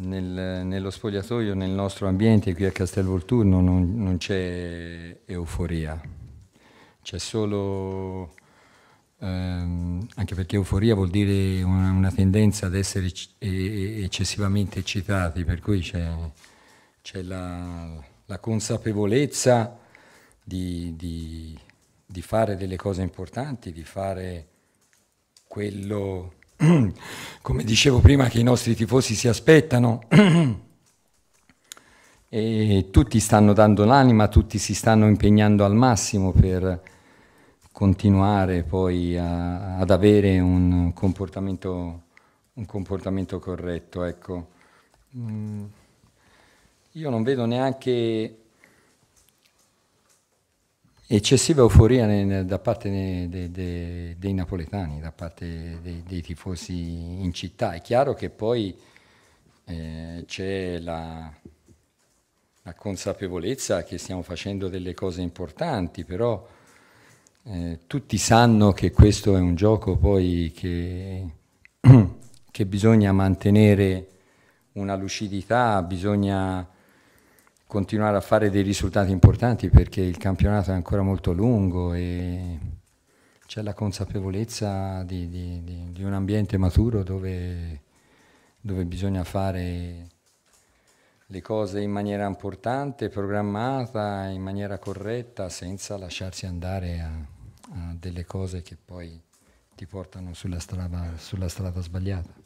nel, nello spogliatoio, nel nostro ambiente qui a Castel Volturno non, non c'è euforia, c'è solo, ehm, anche perché euforia vuol dire una, una tendenza ad essere eccessivamente eccitati, per cui c'è, la, la, consapevolezza di, di, di fare delle cose importanti, di fare quello che come dicevo prima, che i nostri tifosi si aspettano. e tutti stanno dando l'anima, tutti si stanno impegnando al massimo per continuare poi a, ad avere un comportamento, un comportamento corretto. Ecco. Mm, io non vedo neanche eccessiva euforia nel, da parte ne, de, de, dei napoletani, da parte de, dei tifosi in città. È chiaro che poi eh, c'è la, la, consapevolezza che stiamo facendo delle cose importanti, però eh, tutti sanno che questo è un gioco poi che, che bisogna mantenere una lucidità, bisogna continuare a fare dei risultati importanti perché il campionato è ancora molto lungo e c'è la consapevolezza di, di, di, di, un ambiente maturo dove, dove bisogna fare le cose in maniera importante, programmata, in maniera corretta, senza lasciarsi andare a, a delle cose che poi ti portano sulla strada, sulla strada sbagliata.